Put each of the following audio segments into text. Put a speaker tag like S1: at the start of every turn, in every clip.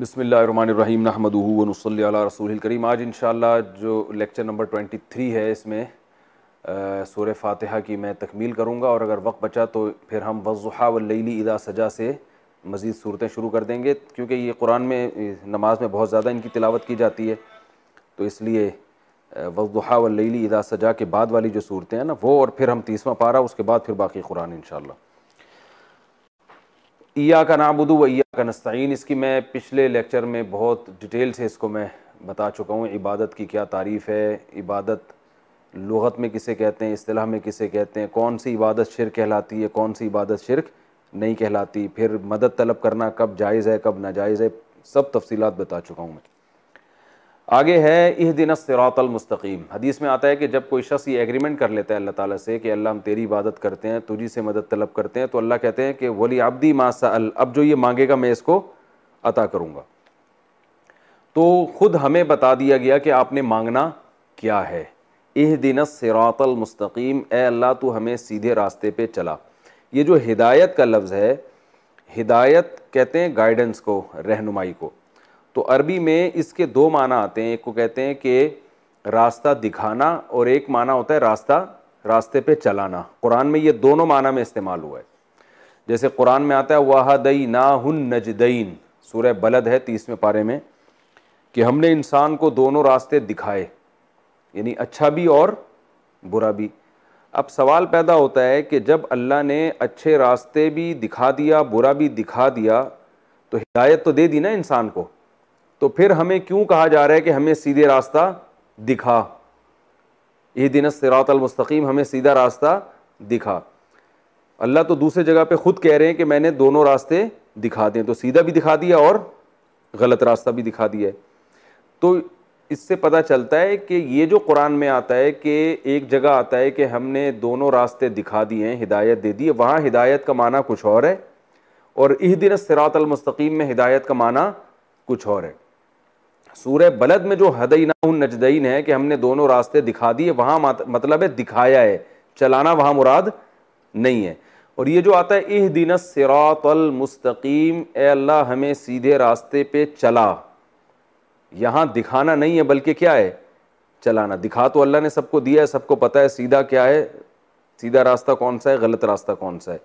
S1: बसमीम नहमदूनसल रसूल करीम आज इन जो लेक्चर नंबर ट्वेंटी थ्री है इसमें सूर फातिहा की मैं तकमील करूँगा और अगर वक्त बचा तो फिर हम वज़ुहा वल्ली इदा सजा से मज़ीद सूरतें शुरू कर देंगे क्योंकि ये कुरान में नमाज में बहुत ज़्यादा इनकी तिलावत की जाती है तो इसलिए वज़ुहा वल्ली इदा सजा के बाद वाली जो सूरतें हैं ना वो और फिर हम तीसवा पारा उसके बाद फिर बाकी कुरान इन ईया का नाबुदू व ईया का नस्तीन इसकी मैं पिछले लेक्चर में बहुत डिटेल से इसको मैं बता चुका हूँ इबादत की क्या तारीफ़ है इबादत लगत में किसे कहते हैं असलाह में किसे कहते हैं कौन सी इबादत शिरक कहलाती है कौन सी इबादत शिरक नहीं कहलाती फिर मदद तलब करना कब जायज़ है कब नाजायज़ है सब तफसीत बता चुका हूँ मैं आगे है इस दिन मुस्तकीम हदीस में आता है कि जब कोई शख्स ये एग्रीमेंट कर लेता है अल्लाह ताला से कि अल्लाह हम तेरी इबादत करते हैं तुझी से मदद तलब करते हैं तो अल्लाह कहते हैं कि वली अब्दी मासा अल अब जो ये मांगेगा मैं इसको अता करूँगा तो ख़ुद हमें बता दिया गया कि आपने मांगना क्या है इह दिन मुस्तकीम ए अल्लाह तो हमें सीधे रास्ते पर चला ये जो हिदायत का लफ्ज़ है हिदायत कहते हैं गाइडेंस को रहनुमाई को तो अरबी में इसके दो माना आते हैं एक को कहते हैं कि रास्ता दिखाना और एक माना होता है रास्ता रास्ते पे चलाना कुरान में ये दोनों माना में इस्तेमाल हुआ है जैसे कुरान में आता है वाहदई हन नजदईन सूर्य बलद है तीसवें पारे में कि हमने इंसान को दोनों रास्ते दिखाए यानी अच्छा भी और बुरा भी अब सवाल पैदा होता है कि जब अल्लाह ने अच्छे रास्ते भी दिखा दिया बुरा भी दिखा दिया तो हिदायत तो दे दी ना इंसान को तो फिर हमें क्यों कहा जा रहा है कि हमें सीधे रास्ता दिखा ये दिन सिरातलमस्तकीम हमें सीधा रास्ता दिखा अल्लाह तो दूसरे जगह पे खुद कह रहे हैं कि मैंने दोनों रास्ते दिखा दिए तो सीधा भी दिखा दिया और गलत रास्ता भी दिखा दिया है तो इससे पता चलता है कि ये जो कुरान में आता है कि एक जगह आता है कि हमने दोनों रास्ते दिखा दिए हैं हिदायत दे दी है वहाँ हिदायत का माना कुछ और है और इस दिन सिरातलमस्तकीम में हिदायत का माना कुछ और है सूर्य बलद में जो हदईना नजदईन है कि हमने दोनों रास्ते दिखा दिए वहां मतलब है दिखाया है चलाना वहां मुराद नहीं है और ये जो आता है इह दिन ए अल्लाह हमें सीधे रास्ते पे चला यहाँ दिखाना नहीं है बल्कि क्या है चलाना दिखा तो अल्लाह ने सबको दिया है सबको पता है सीधा क्या है सीधा रास्ता कौन सा है गलत रास्ता कौन सा है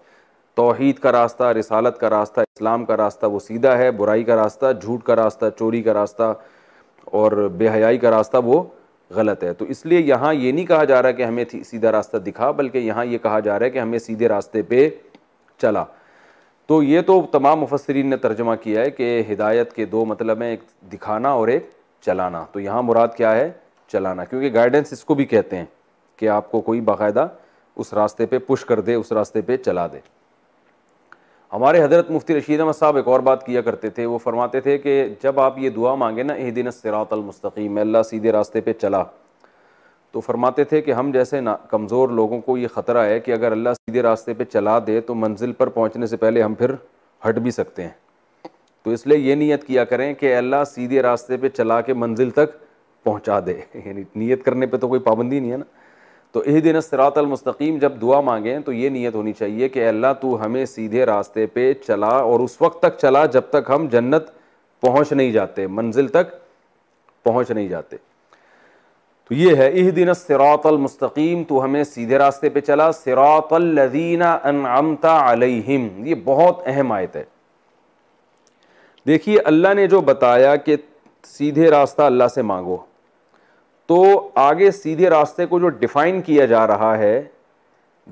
S1: तोहहीद का रास्ता रिसालत का रास्ता इस्लाम का रास्ता वो सीधा है बुराई का रास्ता झूठ का रास्ता चोरी का रास्ता और बेहयाई का रास्ता वो गलत है तो इसलिए यहाँ ये नहीं कहा जा रहा कि हमें सीधा रास्ता दिखा बल्कि यहाँ ये कहा जा रहा है कि हमें सीधे रास्ते पे चला तो ये तो तमाम मुफसरीन ने तर्जमा किया है कि हिदायत के दो मतलब हैं एक दिखाना और एक चलाना तो यहाँ मुराद क्या है चलाना क्योंकि गाइडेंस इसको भी कहते हैं कि आपको कोई बाकायदा उस रास्ते पे पुश कर दे उस रास्ते पे चला दे हमारे हज़रत मुफ्ती रशीद अहमद साहब एक और बात किया करते थे वो फरमाते थे कि जब आप ये दुआ मांगे ना ए दिन सरातलमस्तकीम अल्लाह सीधे रास्ते पे चला तो फरमाते थे कि हम जैसे ना कमज़ोर लोगों को ये ख़तरा है कि अगर अल्लाह सीधे रास्ते पे चला दे तो मंजिल पर पहुँचने से पहले हम फिर हट भी सकते हैं तो इसलिए ये नीयत किया करें कि अल्लाह सीधे रास्ते पर चला के मंजिल तक पहुँचा दे यानी नीयत करने पर तो कोई पाबंदी नहीं है ना तो यही दिन सरातल मुस्तकीम जब दुआ मांगें तो ये नीयत होनी चाहिए कि अल्लाह तू हमें सीधे रास्ते पे चला और उस वक्त तक चला जब तक हम जन्नत पहुंच नहीं जाते मंजिल तक पहुंच नहीं जाते तो ये है इह दिन सरातल मुस्तकीम तो हमें सीधे रास्ते पे चला सरातल्लजीना ये बहुत अहम आयत है देखिए अल्लाह ने जो बताया कि सीधे रास्ता अल्लाह से मांगो तो आगे सीधे रास्ते को जो डिफ़ाइन किया जा रहा है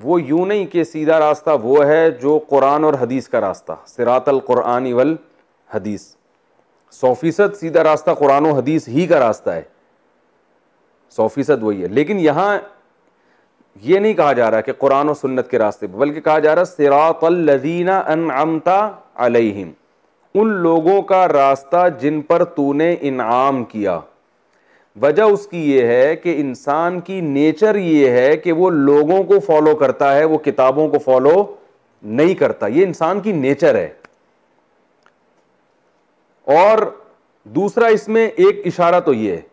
S1: वो यूँ नहीं कि सीधा रास्ता वो है जो कुरान और हदीस का रास्ता सिरातल कुरानी वल हदीस सौ फ़ीसद सीधा रास्ता कुरान और हदीस ही का रास्ता है सौ फ़ीसद वही है लेकिन यहाँ ये नहीं कहा जा रहा कि कुरान और सुन्नत के रास्ते पर बल्कि कहा जा रहा है सिरातल्लजीना अनअमता अलैहिम उन लोगों का रास्ता जिन पर तूने इनाम किया वजह उसकी ये है कि इंसान की नेचर ये है कि वो लोगों को फॉलो करता है वो किताबों को फॉलो नहीं करता ये इंसान की नेचर है और दूसरा इसमें एक इशारा तो ये है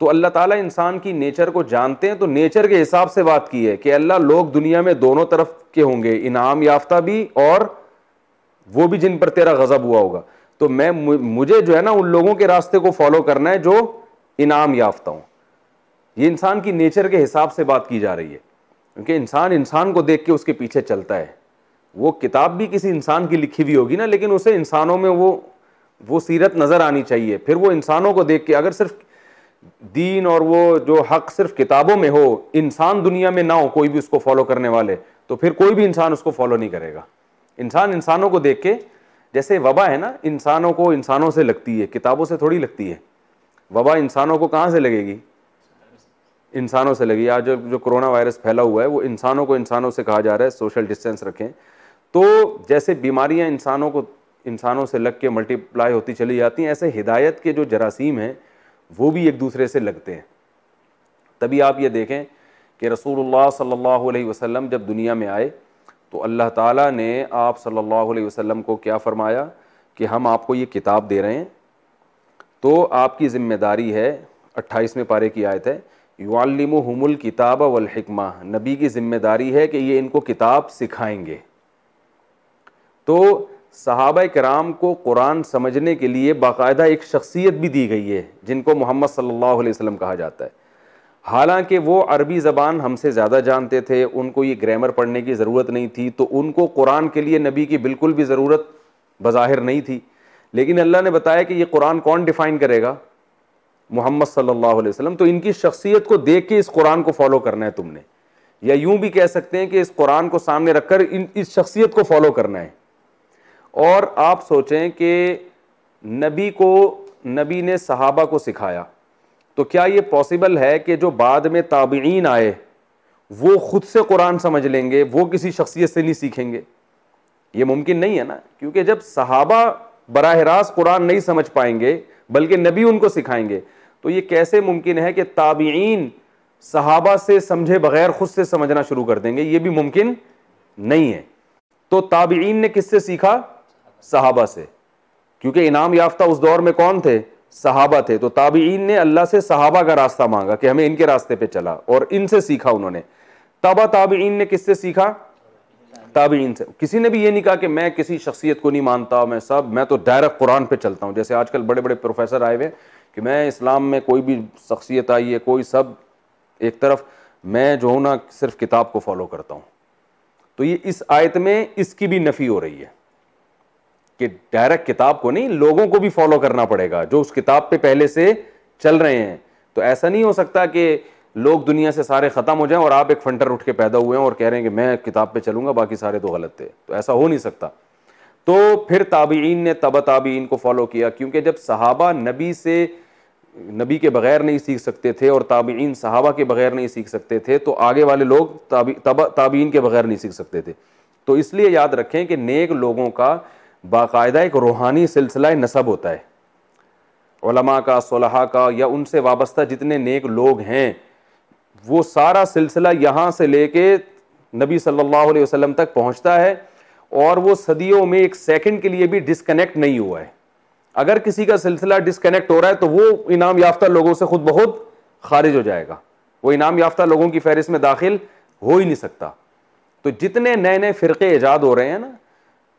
S1: तो अल्लाह ताला इंसान की नेचर को जानते हैं तो नेचर के हिसाब से बात की है कि अल्लाह लोग दुनिया में दोनों तरफ के होंगे इनाम याफ्ता भी और वो भी जिन पर तेरा गजब हुआ होगा तो मैं मुझे जो है ना उन लोगों के रास्ते को फॉलो करना है जो इनाम याफ्ता हूँ ये इंसान की नेचर के हिसाब से बात की जा रही है क्योंकि इंसान इंसान को देख के उसके पीछे चलता है वो किताब भी किसी इंसान की लिखी हुई होगी ना लेकिन उसे इंसानों में वो वो सीरत नज़र आनी चाहिए फिर वो इंसानों को देख के अगर सिर्फ दीन और वो जो हक सिर्फ किताबों में हो इंसान दुनिया में ना हो कोई भी उसको फॉलो करने वाले तो फिर कोई भी इंसान उसको फॉलो नहीं करेगा इंसान इंसानों को देख के जैसे वबा है ना इंसानों को इंसानों से लगती है किताबों से थोड़ी लगती है वबा इंसानों को कहाँ से लगेगी इंसानों से लगी आज जो कोरोना वायरस फैला हुआ है वो इंसानों को इंसानों से कहा जा रहा है सोशल डिस्टेंस रखें तो जैसे बीमारियां इंसानों को इंसानों से लग के मल्टीप्लाई होती चली जाती हैं ऐसे हिदायत के जो जरासीम हैं वो भी एक दूसरे से लगते हैं तभी आप ये देखें कि रसूलुल्लाह सल्लल्लाहु अलैहि वसल्लम जब दुनिया में आए तो अल्लाह ताला ने आप सल्लल्लाहु अलैहि वसल्लम को क्या फ़रमाया कि हम आपको ये किताब दे रहे हैं तो आपकी ज़िम्मेदारी है अट्ठाईसवें पारे की आयत है युवालिम हमल किताब वलहिकमा नबी की ज़िम्मेदारी है कि ये इनको किताब सिखाएंगे तो सहाब कराम को कुरान समझने के लिए बाकायदा एक शख्सियत भी दी गई है जिनको मोहम्मद सल्ला वसम कहा जाता है हालांकि वो अरबी ज़बान हमसे ज़्यादा जानते थे उनको ये ग्रामर पढ़ने की ज़रूरत नहीं थी तो उनको कुरान के लिए नबी की बिल्कुल भी ज़रूरत बज़ाहिर नहीं थी लेकिन अल्लाह ने बताया कि ये कुरान कौन डिफाइन करेगा मोहम्मद सल्लल्लाहु अलैहि वसल्लम तो इनकी शख्सियत को देख के इस कुरान को फॉलो करना है तुमने या यूं भी कह सकते हैं कि इस कुरान को सामने रखकर इन इस शख्सियत को फॉलो करना है और आप सोचें कि नबी को नबी ने सहाबा को सिखाया तो क्या ये पॉसिबल है कि जो बाद में ताबीन आए वो खुद से कुरान समझ लेंगे वो किसी शख्सियत से नहीं सीखेंगे ये मुमकिन नहीं है ना क्योंकि जब सहाबा बराह रास्त कुरान नहीं समझ पाएंगे बल्कि नबी उनको सिखाएंगे तो ये कैसे मुमकिन है कि ताबीन सहाबा से समझे बगैर खुद से समझना शुरू कर देंगे ये भी मुमकिन नहीं है तो ताबीन ने किससे सीखा सहाबा से क्योंकि इनाम याफ्ता उस दौर में कौन थे सहाबा थे तो ताबीन ने अल्लाह से सहाबा का रास्ता मांगा कि हमें इनके रास्ते पे चला और इनसे सीखा उन्होंने तबा ताबीन ने किससे सीखा ताबीन से किसी ने भी ये नहीं कहा कि मैं किसी शख्सियत को नहीं मानता मैं सब मैं तो डायरेक्ट कुरान पे चलता हूँ जैसे आजकल बड़े बड़े प्रोफेसर आए हुए कि मैं इस्लाम में कोई भी शख्सियत आई है कोई सब एक तरफ मैं जो हूँ ना सिर्फ किताब को फॉलो करता हूँ तो ये इस आयत में इसकी भी नफ़ी हो रही है कि डायरेक्ट किताब को नहीं लोगों को भी फॉलो करना पड़ेगा जो उस किताब पे पहले से चल रहे हैं तो ऐसा नहीं हो सकता कि लोग दुनिया से सारे ख़त्म हो जाएं और आप एक फंटर उठ के पैदा हुए हैं और कह रहे हैं कि मैं किताब पर चलूंगा बाकी सारे तो गलत थे तो ऐसा हो नहीं सकता तो फिर ताबीन ने तब ताबीन को फॉलो किया क्योंकि जब सहाबा नबी से नबी के बगैर नहीं सीख सकते थे और ताबीन सहाबा के बगैर नहीं सीख सकते थे तो आगे वाले लोग ताबी तब ताबीन के बगैर नहीं सीख सकते थे तो इसलिए याद रखें कि नेक लोगों का बाकायदा एक रूहानी सिलसिला नसब होता है का सलाह का या उनसे वाबस्ता जितने नेक लोग हैं वो सारा सिलसिला यहाँ से लेके नबी सल्लल्लाहु अलैहि वसल्लम तक पहुँचता है और वो सदियों में एक सेकंड के लिए भी डिस्कनेक्ट नहीं हुआ है अगर किसी का सिलसिला डिस्कनेक्ट हो रहा है तो वो इनाम याफ्ता लोगों से खुद बहुत खारिज हो जाएगा वो इनाम याफ्ता लोगों की फहरिस्त में दाखिल हो ही नहीं सकता तो जितने नए नए फ़िरके ईजाद हो रहे हैं ना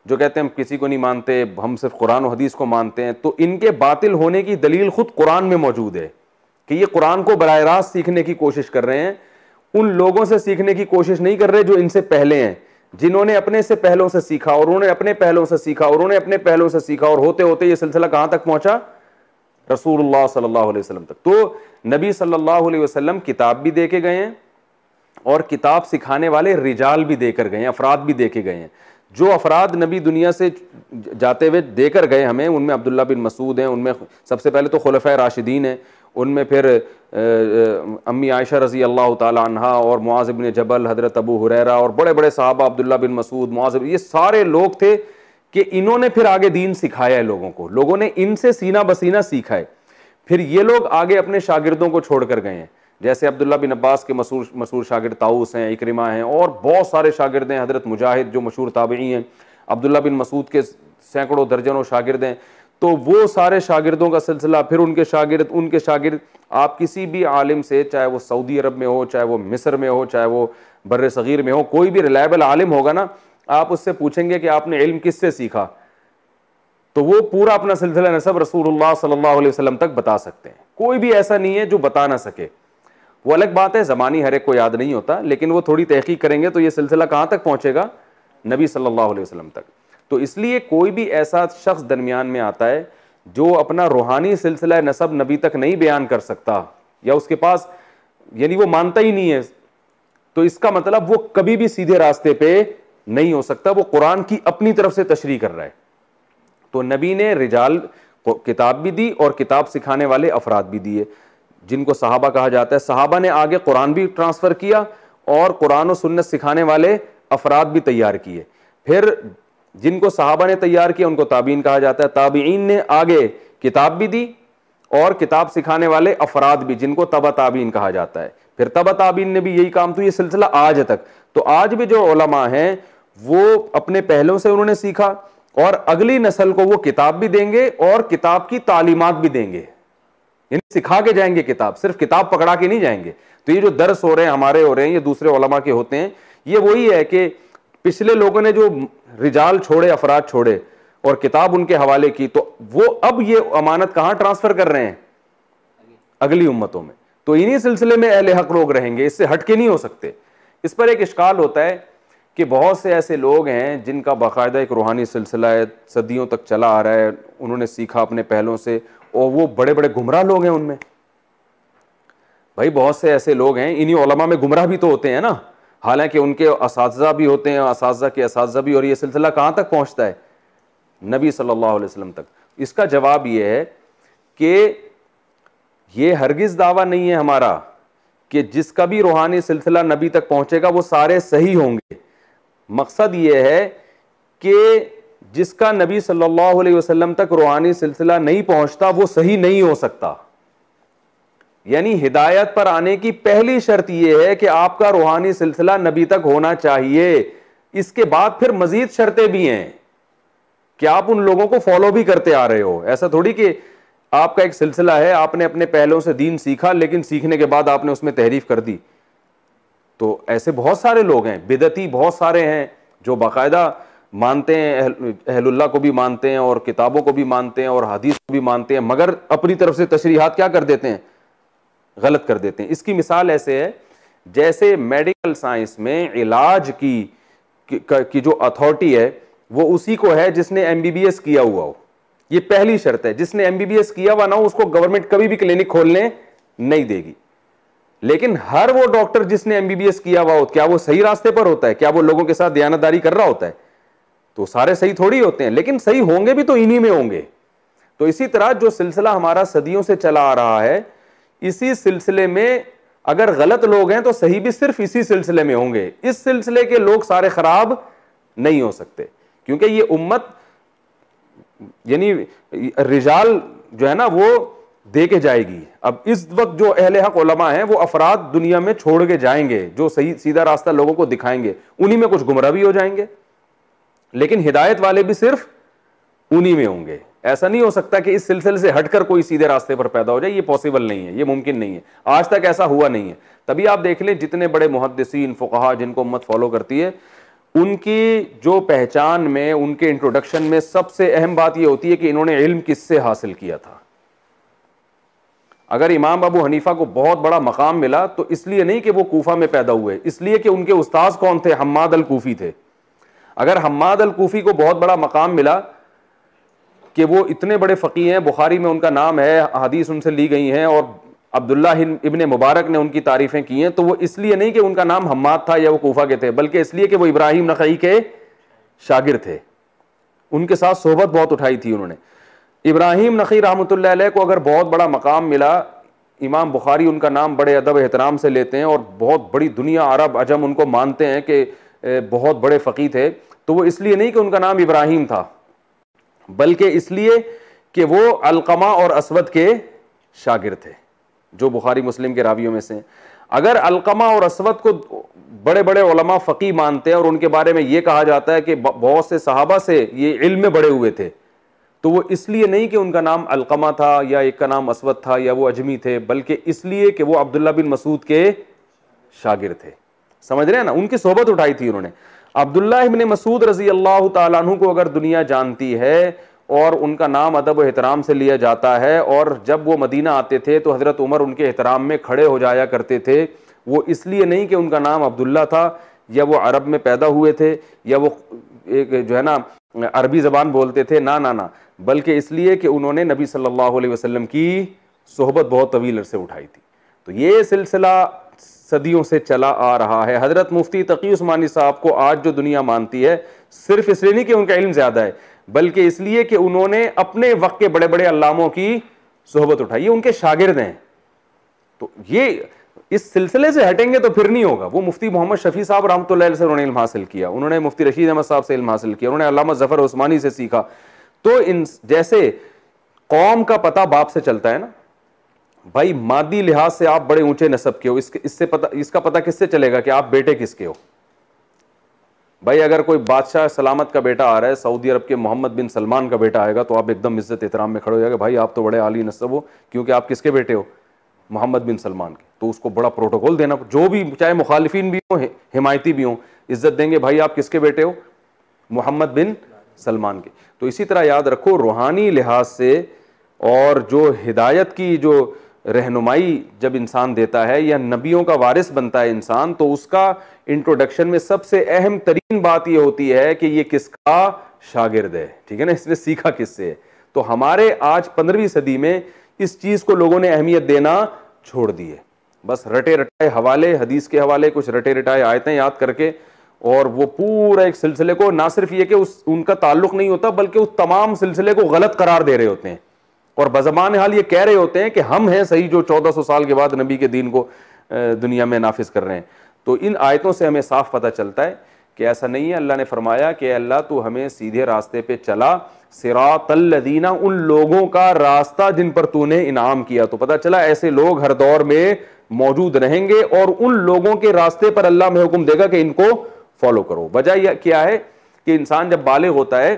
S1: जो कहते हैं हम किसी को नहीं मानते हम सिर्फ कुरान और हदीस को मानते हैं तो इनके बातिल होने की दलील खुद कुरान में मौजूद है कि ये कुरान को बर रास्त सीखने की कोशिश कर रहे हैं उन लोगों से सीखने की कोशिश नहीं कर रहे जो इनसे पहले हैं जिन्होंने अपने से पहलों से सीखा और उन्होंने अपने पहलों से सीखा और उन्होंने अपने पहलों से सीखा और होते होते ये सिलसिला कहाँ तक पहुंचा रसूलुल्लाह सल्लल्लाहु अलैहि वसल्लम तक तो नबी सल्लल्लाहु अलैहि वसल्लम किताब भी दे के गए हैं और किताब सिखाने वाले रिजाल भी देकर गए हैं अफराद भी देखे गए हैं जो अफराद नबी दुनिया से जाते हुए देकर गए हमें उनमें अब्दुल्ला बिन मसूद हैं उनमें सबसे पहले तो खलफ़ राशिदीन हैं उनमें फिर अम्मी आयशा रज़ी अल्लाह तहा और मुआज़ बिन जबल हज़रत अबू हुररा और बड़े बड़े साहब अब्दुल्ला बिन मसूद मुआज़ ये सारे लोग थे कि इन्होंने फिर आगे दीन सिखाया है लोगों को लोगों ने इनसे सीना बसीना सीखा है फिर ये लोग आगे अपने शागिदों को छोड़ कर गए हैं जैसे अब्दुल्ला बिन अब्बास के मशहूर मशहूर शागिर ताउस हैं इक्रमा हैं और बहुत सारे शागिर्द हैं हज़रत मुजाहिद जो मशहूर ताबई हैं अब्दुल्ला बिन मसूद के सैकड़ों दर्जनों शागिर्द हैं तो वो सारे शागिर्दों का सिलसिला फिर उनके शागिर्द उनके शागिर्द आप किसी भी आलिम से चाहे वो सऊदी अरब में हो चाहे वो मिस्र में हो चाहे वो बर सग़ीर में हो कोई भी रिलायबल आलिम होगा ना आप उससे पूछेंगे कि आपने इल्म किससे सीखा तो वो पूरा अपना सिलसिला नसब रसूल सल्ला वसलम तक बता सकते हैं कोई भी ऐसा नहीं है जो बता ना सके वो अलग बात है ज़मानी हर एक को याद नहीं होता लेकिन वो थोड़ी तहकीक करेंगे तो ये सिलसिला कहाँ तक पहुँचेगा नबी सल्ला वसलम तक तो इसलिए कोई भी ऐसा शख्स दरमियान में आता है जो अपना रूहानी सिलसिला नसब नबी तक नहीं बयान कर सकता या उसके पास यानी वो मानता ही नहीं है तो इसका मतलब वो कभी भी सीधे रास्ते पे नहीं हो सकता वो कुरान की अपनी तरफ से तशरी कर रहा है तो नबी ने रिजाल किताब भी दी और किताब सिखाने वाले अफराद भी दिए जिनको सहाबा कहा जाता है सहाबा ने आगे कुरान भी ट्रांसफ़र किया और कुरान और सुन्नत सिखाने वाले अफराद भी तैयार किए फिर जिनको साहबा ने तैयार किया उनको ताबीन कहा जाता है ताबीन ने आगे किताब भी दी और किताब सिखाने वाले अफराद भी जिनको तबा ताबीन कहा जाता है फिर तबा ताबीन ने भी यही काम तो ये सिलसिला आज तक तो आज भी जो ओलमा हैं वो अपने पहलों से उन्होंने सीखा और अगली नस्ल को वो किताब भी देंगे और किताब की तालीमत भी देंगे यानी सिखा के जाएंगे किताब सिर्फ किताब पकड़ा के नहीं जाएंगे तो ये जो दर्स हो रहे हैं हमारे हो रहे हैं ये दूसरे ओलमा के होते हैं ये वही है कि पिछले लोगों ने जो रिजाल छोड़े अफराद छोड़े और किताब उनके हवाले की तो वो अब ये अमानत कहां ट्रांसफर कर रहे हैं अगली उम्मतों में तो इन्हीं सिलसिले में अहले हक लोग रहेंगे इससे हटके नहीं हो सकते इस पर एक इश्काल होता है कि बहुत से ऐसे लोग हैं जिनका बाकायदा एक रूहानी सिलसिला है सदियों तक चला आ रहा है उन्होंने सीखा अपने पहलों से और वो बड़े बड़े गुमराह लोग हैं उनमें भाई बहुत से ऐसे लोग हैं इन्हीं ओलमा में गुमराह भी तो होते हैं ना हालांकि उनके इस भी होते हैं इस के इस भी और ये सिलसिला कहाँ तक पहुँचता है नबी सल्लल्लाहु अलैहि वसल्लम तक इसका जवाब ये है कि ये हरगिज़ दावा नहीं है हमारा कि जिसका भी रूहानी सिलसिला नबी तक पहुँचेगा वो सारे सही होंगे मकसद ये है कि जिसका नबी सल्लल्लाहु अलैहि वसल्लम तक रूहानी सिलसिला नहीं पहुँचता वो सही नहीं हो सकता यानी हिदायत पर आने की पहली शर्त यह है कि आपका रूहानी सिलसिला नबी तक होना चाहिए इसके बाद फिर मजीद शर्तें भी हैं कि आप उन लोगों को फॉलो भी करते आ रहे हो ऐसा थोड़ी कि आपका एक सिलसिला है आपने अपने पहलों से दीन सीखा लेकिन सीखने के बाद आपने उसमें तहरीफ कर दी तो ऐसे बहुत सारे लोग हैं बिदती बहुत सारे हैं जो बाकायदा मानते हैं अहलुल्ला को भी मानते हैं और किताबों को भी मानते हैं और हदीस को भी मानते हैं मगर अपनी तरफ से तशरीहत क्या कर देते हैं गलत कर देते हैं इसकी मिसाल ऐसे है जैसे मेडिकल साइंस में इलाज की की जो अथॉरिटी है वो उसी को है जिसने एमबीबीएस किया हुआ हो ये पहली शर्त है जिसने एमबीबीएस किया हुआ ना हो उसको गवर्नमेंट कभी भी क्लिनिक खोलने नहीं देगी लेकिन हर वो डॉक्टर जिसने एमबीबीएस किया हुआ हो क्या वो सही रास्ते पर होता है क्या वो लोगों के साथ दयानादारी कर रहा होता है तो सारे सही थोड़ी होते हैं लेकिन सही होंगे भी तो इन्हीं में होंगे तो इसी तरह जो सिलसिला हमारा सदियों से चला आ रहा है इसी सिलसिले में अगर गलत लोग हैं तो सही भी सिर्फ इसी सिलसिले में होंगे इस सिलसिले के लोग सारे खराब नहीं हो सकते क्योंकि ये उम्मत यानी रिजाल जो है ना वो दे के जाएगी अब इस वक्त जो अहले हक उलमा हैं वो अफराद दुनिया में छोड़ के जाएंगे जो सही सीधा रास्ता लोगों को दिखाएंगे उन्हीं में कुछ गुमराह भी हो जाएंगे लेकिन हिदायत वाले भी सिर्फ उन्हीं में होंगे ऐसा नहीं हो सकता कि इस सिलसिले से हटकर कोई सीधे रास्ते पर पैदा हो जाए ये पॉसिबल नहीं है ये मुमकिन नहीं है आज तक ऐसा हुआ नहीं है तभी आप देख लें जितने बड़े मुहदसिन फ़ुकहा जिनको उम्मत फॉलो करती है उनकी जो पहचान में उनके इंट्रोडक्शन में सबसे अहम बात यह होती है कि इन्होंने इल्म किससे हासिल किया था अगर इमाम अबू हनीफा को बहुत बड़ा मकाम मिला तो इसलिए नहीं कि वो कोफा में पैदा हुए इसलिए कि उनके उस्ताद कौन थे हम्माद अल कूफ़ी थे अगर हम्माद अल कूफ़ी को बहुत बड़ा मकाम मिला कि वो इतने बड़े फ़कीह हैं बुखारी में उनका नाम है हदीस उनसे ली गई हैं और अब्दुल्ला इबन मुबारक ने उनकी तारीफ़ें की हैं तो वो इसलिए नहीं कि उनका नाम हम्माद था या वो कोफा के थे बल्कि इसलिए कि वो इब्राहिम नकई के शागिर थे उनके साथ सोहबत बहुत उठाई थी उन्होंने इब्राहिम नकी रहमत को अगर बहुत बड़ा मकाम मिला इमाम बुखारी उनका नाम बड़े अदब एहतराम से लेते हैं और बहुत बड़ी दुनिया अरब अजम उनको मानते हैं कि बहुत बड़े फ़कीर थे तो वो इसलिए नहीं कि उनका नाम इब्राहिम था बल्कि इसलिए कि वो अलकमा और असवद के शागिर थे जो बुखारी मुस्लिम के रावियों में से अगर अलकमा और असवद को बड़े बड़े ओलमा फ़की मानते हैं और उनके बारे में ये कहा जाता है कि बहुत से सहाबा से ये इल्म में बड़े हुए थे तो वो इसलिए नहीं कि उनका नाम अलकमा था या एक का नाम असवद था या वो अजमी थे बल्कि इसलिए कि वो अब्दुल्ला बिन मसूद के शागिर थे समझ रहे हैं ना उनकी सोहबत उठाई थी उन्होंने अब्दुल्ला इबन मसूद रजी अल्लाह तु को अगर दुनिया जानती है और उनका नाम अदब एहतराम से लिया जाता है और जब वो मदीना आते थे तो हज़रत उमर उनके एहतराम में खड़े हो जाया करते थे वो इसलिए नहीं कि उनका नाम अब्दुल्ला था या वो अरब में पैदा हुए थे या वो एक जो है ना अरबी ज़बान बोलते थे ना ना ना बल्कि इसलिए कि उन्होंने नबी सल्लल्लाहु अलैहि वसल्लम की सोहबत बहुत तवील से उठाई थी तो ये सिलसिला सदियों से चला आ रहा है हजरत मुफ्ती तकी उस्मानी साहब को आज जो दुनिया मानती है सिर्फ इसलिए नहीं कि उनका इल्म ज़्यादा है बल्कि इसलिए कि उन्होंने अपने वक्त के बड़े बड़े अलामों की सोहबत उठाई ये उनके शागिर्द हैं तो ये इस सिलसिले से हटेंगे तो फिर नहीं होगा वो मुफ्ती मोहम्मद शफी साहब रहमत से उन्होंने इल्म हासिल किया उन्होंने मुफ्ती रशीद अहमद साहब से इल्म हासिल किया उन्होंने अलामा जफर उस्मानी से सीखा तो इन जैसे कौम का पता बाप से चलता है ना भाई मादी लिहाज से आप बड़े ऊंचे नसब के हो इसके इससे पता इसका पता किससे चलेगा कि आप बेटे किसके हो भाई अगर कोई बादशाह सलामत का बेटा आ रहा है सऊदी अरब के मोहम्मद बिन सलमान का बेटा आएगा तो आप एकदम इज्जत एहतराम में खड़े हो जाएगा भाई आप तो बड़े आली नसब हो क्योंकि आप किसके बेटे हो मोहम्मद बिन सलमान के तो उसको बड़ा प्रोटोकॉल देना जो भी चाहे मुखालफिन भी हों हिमायती भी हों इज्जत देंगे भाई आप किसके बेटे हो मोहम्मद बिन सलमान के तो इसी तरह याद रखो रूहानी लिहाज से और जो हिदायत की जो रहनुमाई जब इंसान देता है या नबियों का वारिस बनता है इंसान तो उसका इंट्रोडक्शन में सबसे अहम तरीन बात यह होती है कि ये किसका शागिर्द है ठीक है ना इसने सीखा किससे है तो हमारे आज पंद्रहवीं सदी में इस चीज़ को लोगों ने अहमियत देना छोड़ दी है बस रटे रटाए हवाले हदीस के हवाले कुछ रटे रटाए आयतें याद करके और वो पूरा एक सिलसिले को ना सिर्फ ये कि उस उनका ताल्लुक नहीं होता बल्कि उस तमाम सिलसिले को गलत करार दे रहे होते हैं और बजमान हाल ये कह रहे होते हैं कि हम हैं सही जो 1400 साल के बाद नबी के दीन को दुनिया में नाफिज कर रहे हैं तो इन आयतों से हमें साफ पता चलता है कि ऐसा नहीं है अल्लाह ने फरमाया कि अल्लाह तो हमें सीधे रास्ते पे चला सिरा तल्लदीना उन लोगों का रास्ता जिन पर तूने इनाम किया तो पता चला ऐसे लोग हर दौर में मौजूद रहेंगे और उन लोगों के रास्ते पर अल्लाह में हुक्म देगा कि इनको फॉलो करो वजह क्या है कि इंसान जब बालिग होता है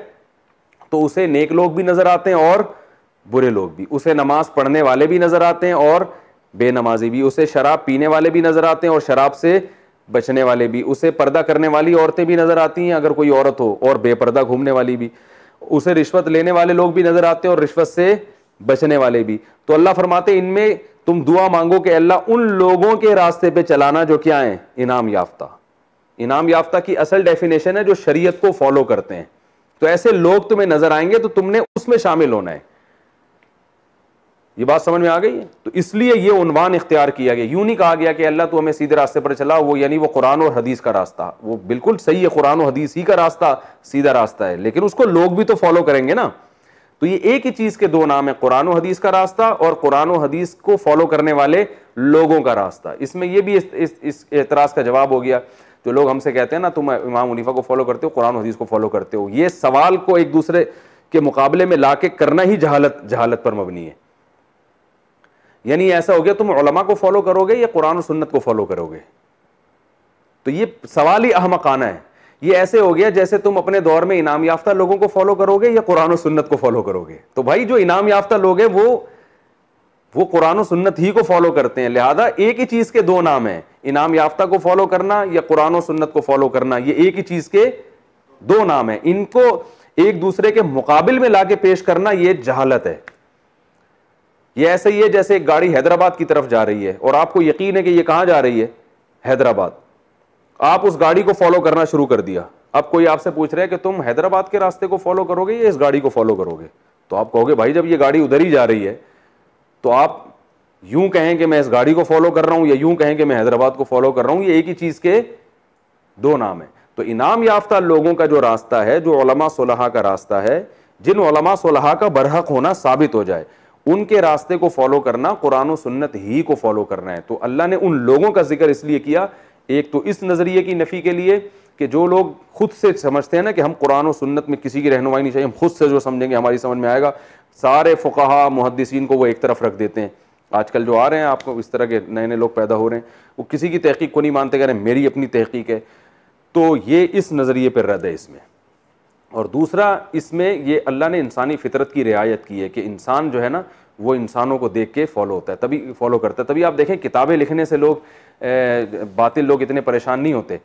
S1: तो उसे नेक लोग भी नजर आते हैं और बुरे लोग भी उसे नमाज पढ़ने वाले भी नज़र आते हैं और बेनमाजी भी उसे शराब पीने वाले भी नज़र आते हैं और शराब से बचने वाले भी उसे पर्दा करने वाली औरतें भी नज़र आती हैं अगर कोई औरत हो और बेपर्दा घूमने वाली भी उसे रिश्वत लेने वाले लोग भी नज़र आते हैं और रिश्वत से बचने वाले भी तो अल्लाह फरमाते इनमें तुम दुआ मांगो कि अल्लाह उन लोगों के रास्ते पे चलाना जो क्या है इनाम याफ्ता इनाम याफ्ता की असल डेफिनेशन है जो शरीयत को फॉलो करते हैं तो ऐसे लोग तुम्हें नजर आएंगे तो तुमने उसमें शामिल होना है ये बात समझ में आ गई है तो इसलिए ये उनवान इख्तियार किया गया यूँ नहीं कहा गया कि अल्लाह तो हमें सीधे रास्ते पर चला वो यानी वो कुरान और हदीस का रास्ता वो बिल्कुल सही है कुरान और हदीस ही का रास्ता सीधा रास्ता है लेकिन उसको लोग भी तो फॉलो करेंगे ना तो ये एक ही चीज़ के दो नाम है कुरान हदीस का रास्ता और कुरान हदीस को फॉलो करने वाले लोगों का रास्ता इसमें यह भी इस, एतराज़ का जवाब हो गया जो लोग हमसे कहते हैं ना तुम इमाम मुनीफा को फॉलो करते हो कुरान हदीस को फॉलो करते हो ये सवाल को एक दूसरे के मुकाबले में ला करना ही जहालत जहालत पर मबनी है यानी ऐसा हो गया तुम उलमा को फॉलो करोगे या कुरान और सुन्नत को फॉलो करोगे तो ये सवाल ही अहमकाना है ये ऐसे हो गया जैसे तुम अपने दौर में इनाम याफ्ता लोगों को फॉलो करोगे या कुरान और सुन्नत को फॉलो करोगे तो भाई जो इनाम याफ्ता लोग हैं वो वो कुरान और सुन्नत ही को फॉलो करते हैं लिहाजा एक ही चीज के दो नाम है इनाम याफ्ता को फॉलो करना या कुरान और सुन्नत को फॉलो करना ये एक ही चीज के दो नाम है इनको एक दूसरे के मुकाबिल में लाके पेश करना ये जहालत है ये ऐसे ही है जैसे एक गाड़ी हैदराबाद की तरफ जा रही है और आपको यकीन है कि ये कहाँ जा रही है हैदराबाद आप उस गाड़ी को फॉलो करना शुरू कर दिया अब कोई आपसे पूछ रहा है कि तुम हैदराबाद के रास्ते को फॉलो करोगे या इस गाड़ी को फॉलो करोगे तो आप कहोगे भाई जब ये गाड़ी उधर ही जा रही है तो आप यूं कहें कि मैं इस गाड़ी को फॉलो कर रहा हूं या यूं कहें कि मैं हैदराबाद को फॉलो कर रहा हूं ये एक ही चीज़ के दो नाम है तो इनाम याफ्ता लोगों का जो रास्ता है जो ओलमा सुलहा का रास्ता है जिन ओलमा सुलहा का बरहक होना साबित हो जाए उनके रास्ते को फॉलो करना कुरान सुन्नत ही को फॉलो करना है तो अल्लाह ने उन लोगों का जिक्र इसलिए किया एक तो इस नज़रिए की नफ़ी के लिए कि जो लोग खुद से समझते हैं ना कि हम कुरान और सुन्नत में किसी की रहनुमाई नहीं चाहिए हम खुद से जो समझेंगे हमारी समझ में आएगा सारे फ़ुकाहा मुहदसिन को वो एक तरफ रख देते हैं आजकल जो आ रहे हैं आपको इस तरह के नए नए लोग पैदा हो रहे हैं वो किसी की तहकीक को नहीं मानते कह रहे मेरी अपनी तहकीक है तो ये इस नज़रिए पर रद है इसमें और दूसरा इसमें ये अल्लाह ने इंसानी फितरत की रियायत की है कि इंसान जो है ना वो इंसानों को देख के फॉलो होता है तभी फॉलो करता है तभी आप देखें किताबें लिखने से लोग बातिल लोग इतने परेशान नहीं होते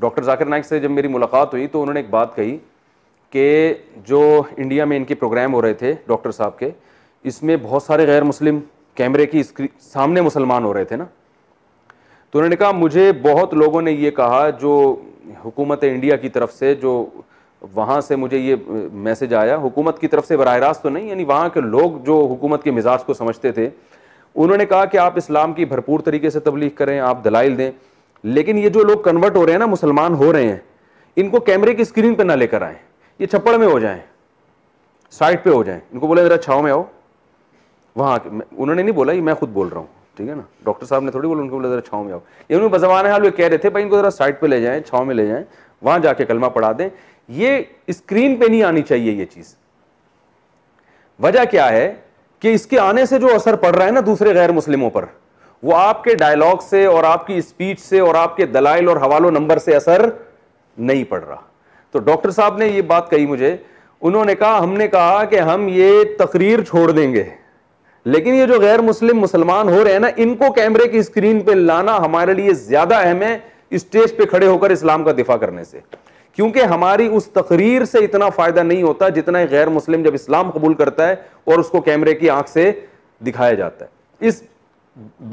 S1: डॉक्टर जाकिर नाइक से जब मेरी मुलाकात हुई तो उन्होंने एक बात कही कि जो इंडिया में इनके प्रोग्राम हो रहे थे डॉक्टर साहब के इसमें बहुत सारे गैर मुस्लिम कैमरे की सामने मुसलमान हो रहे थे ना तो उन्होंने कहा मुझे बहुत लोगों ने ये कहा जो हुकूमत इंडिया की तरफ से जो वहाँ से मुझे ये मैसेज आया हुकूमत की तरफ से बरह रास्त तो नहीं यानी वहाँ के लोग जो हुकूमत के मिजाज को समझते थे उन्होंने कहा कि आप इस्लाम की भरपूर तरीके से तबलीग करें आप दलाइल दें लेकिन ये जो लोग कन्वर्ट हो रहे हैं ना मुसलमान हो रहे हैं इनको कैमरे की स्क्रीन पर ना लेकर आएँ ये छप्पड़ में हो जाएँ साइड पर हो जाएँ इनको बोले ज़रा छाव में आओ वहाँ उन्होंने नहीं बोला ये मैं खुद बोल रहा हूँ ठीक है ना डॉक्टर साहब ने थोड़ी बोला उनको बोला ज़रा छाव में आओ ये उन्होंने बजवान हाल वे कह रहे थे भाई इनको ज़रा साइड पर ले जाएँ छाव में ले जाएँ वहाँ जाके कलमा पढ़ा दें ये स्क्रीन पे नहीं आनी चाहिए ये चीज वजह क्या है कि इसके आने से जो असर पड़ रहा है ना दूसरे गैर मुस्लिमों पर वो आपके डायलॉग से और आपकी स्पीच से और आपके दलाइल और हवालो नंबर से असर नहीं पड़ रहा तो डॉक्टर साहब ने ये बात कही मुझे उन्होंने कहा हमने कहा कि हम ये तकरीर छोड़ देंगे लेकिन ये जो गैर मुस्लिम मुसलमान हो रहे हैं ना इनको कैमरे की स्क्रीन पे लाना हमारे लिए ज्यादा अहम है स्टेज पे खड़े होकर इस्लाम का दिफा करने से क्योंकि हमारी उस तकरीर से इतना फायदा नहीं होता जितना गैर मुस्लिम जब इस्लाम कबूल करता है और उसको कैमरे की आंख से दिखाया जाता है इस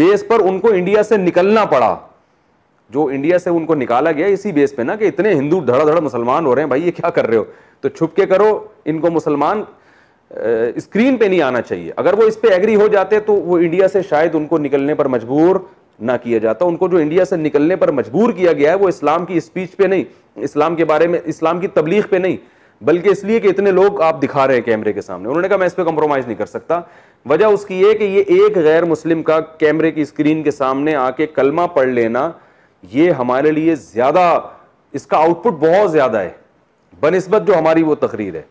S1: बेस पर उनको इंडिया से निकलना पड़ा जो इंडिया से उनको निकाला गया इसी बेस पे ना कि इतने हिंदू धड़ाधड़ मुसलमान हो रहे हैं भाई ये क्या कर रहे हो तो छुप के करो इनको मुसलमान स्क्रीन पे नहीं आना चाहिए अगर वो इस पे एग्री हो जाते तो वो इंडिया से शायद उनको निकलने पर मजबूर ना किया जाता उनको जो इंडिया से निकलने पर मजबूर किया गया है वो इस्लाम की स्पीच पे नहीं इस्लाम के बारे में इस्लाम की तबलीग पे नहीं बल्कि इसलिए कि इतने लोग आप दिखा रहे हैं कैमरे के सामने उन्होंने कहा मैं इस पर कॉम्प्रोमाइज़ नहीं कर सकता वजह उसकी ये कि ये एक गैर मुस्लिम का कैमरे की स्क्रीन के सामने आके कलमा पढ़ लेना ये हमारे लिए ज़्यादा इसका आउटपुट बहुत ज़्यादा है बनस्बत जो हमारी वो तकरीर है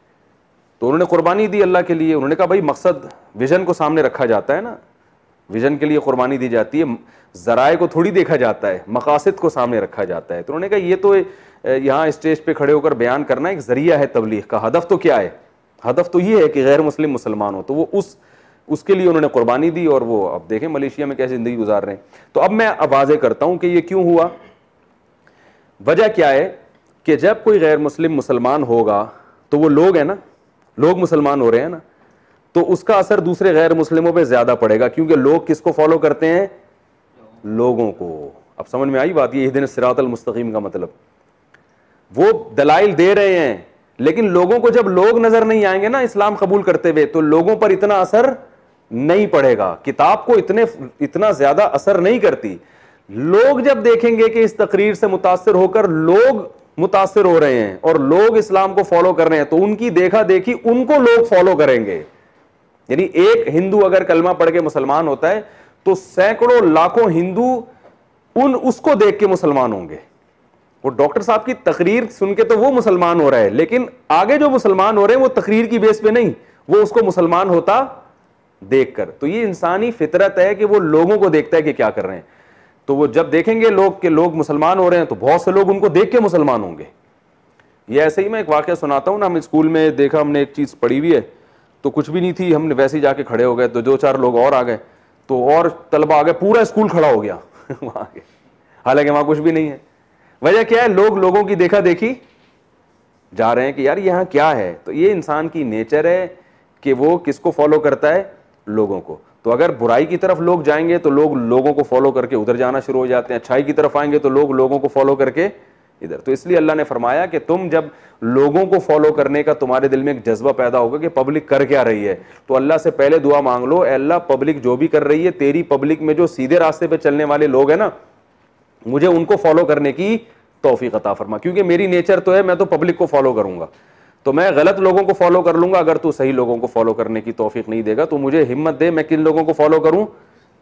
S1: तो उन्होंने कुर्बानी दी अल्लाह के लिए उन्होंने कहा भाई मकसद विजन को सामने रखा जाता है ना विजन के लिए कुर्बानी दी जाती है ज़राए को थोड़ी देखा जाता है मकासद को सामने रखा जाता है तो उन्होंने कहा ये तो यहाँ स्टेज पे खड़े होकर बयान करना एक ज़रिया है तबलीग का हदफ तो क्या है हदफ तो ये है कि गैर मुस्लिम मुसलमान हो तो वो उस उसके लिए उन्होंने कुर्बानी दी और वो अब देखें मलेशिया में कैसे ज़िंदगी गुजार रहे हैं तो अब मैं अब करता हूँ कि ये क्यों हुआ वजह क्या है कि जब कोई गैर मुस्लिम मुसलमान होगा तो वो लोग हैं ना लोग मुसलमान हो रहे हैं ना तो उसका असर दूसरे गैर मुस्लिमों पे ज़्यादा पड़ेगा क्योंकि लोग किसको फॉलो करते हैं लोगों को अब समझ में आई बात ये दिन सिरातल मुस्तकीम का मतलब वो दलाइल दे रहे हैं लेकिन लोगों को जब लोग नजर नहीं आएंगे ना इस्लाम कबूल करते हुए तो लोगों पर इतना असर नहीं पड़ेगा किताब को इतने इतना ज्यादा असर नहीं करती लोग जब देखेंगे कि इस तकरीर से मुतासर होकर लोग मुतासर हो रहे हैं और लोग इस्लाम को फॉलो कर रहे हैं तो उनकी देखा देखी उनको लोग फॉलो करेंगे यानी एक हिंदू अगर कलमा पढ़ के मुसलमान होता है तो सैकड़ों लाखों हिंदू उन उसको देख के मुसलमान होंगे वो डॉक्टर साहब की तकरीर सुन के तो वो मुसलमान हो रहे हैं लेकिन आगे जो मुसलमान हो रहे हैं वो तकरीर की बेस पे नहीं वो उसको मुसलमान होता देखकर तो ये इंसानी फितरत है कि वो लोगों को देखता है कि क्या कर रहे हैं तो वो जब देखेंगे लोग के लोग मुसलमान हो रहे हैं तो बहुत से लोग उनको देख के मुसलमान होंगे ये ऐसे ही मैं एक वाक्य सुनाता हूँ ना हम स्कूल में देखा हमने एक चीज़ पढ़ी हुई है तो कुछ भी नहीं थी हमने वैसे ही जाके खड़े हो गए तो दो चार लोग और आ गए तो और तलबा आ गया पूरा स्कूल खड़ा हो गया वहां हालांकि वहां कुछ भी नहीं है वजह क्या है लोग लोगों की देखा देखी जा रहे हैं कि यार यहां क्या है तो ये इंसान की नेचर है कि वो किसको फॉलो करता है लोगों को तो अगर बुराई की तरफ लोग जाएंगे तो लोग लोगों को फॉलो करके उधर जाना शुरू हो जाते हैं अच्छाई की तरफ आएंगे तो लोग लोगों को फॉलो करके इधर तो इसलिए अल्लाह ने फरमाया कि तुम जब लोगों को फॉलो करने का तुम्हारे दिल में एक जज्बा पैदा होगा कि पब्लिक कर क्या रही है तो अल्लाह से पहले दुआ मांग लो अल्लाह पब्लिक जो भी कर रही है तेरी पब्लिक में जो सीधे रास्ते पर चलने वाले लोग हैं ना मुझे उनको फॉलो करने की तोफ़ी अता फरमा क्योंकि मेरी नेचर तो है मैं तो पब्लिक को फॉलो करूँगा तो मैं गलत लोगों को फॉलो कर लूँगा अगर तू सही लोगों को फॉलो करने की तोफ़ी नहीं देगा तो मुझे हिम्मत दे मैं किन लोगों को फॉलो करूँ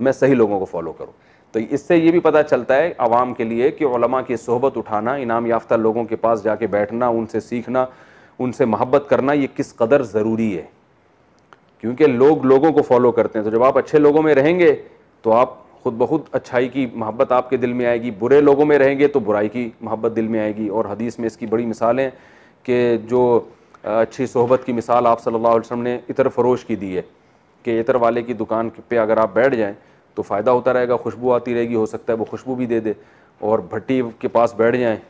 S1: मैं सही लोगों को फॉलो करूँ तो इससे ये भी पता चलता है आवाम के लिए कि किमा की सोहबत उठाना इनाम याफ्ता लोगों के पास जाके बैठना उनसे सीखना उनसे मोहब्बत करना ये किस कदर ज़रूरी है क्योंकि लोग लोगों को फॉलो करते हैं तो जब आप अच्छे लोगों में रहेंगे तो आप खुद बहुत अच्छाई की मोहब्बत आपके दिल में आएगी बुरे लोगों में रहेंगे तो बुराई की मोहब्बत दिल में आएगी और हदीस में इसकी बड़ी मिसालें कि जो अच्छी सोहबत की मिसाल आप सल्ला वसम ने इतर फरोश की दी है कि इतर वाले की दुकान पर अगर आप बैठ जाएँ तो फ़ायदा होता रहेगा खुशबू आती रहेगी हो सकता है वो खुशबू भी दे दे और भट्टी के पास बैठ जाएँ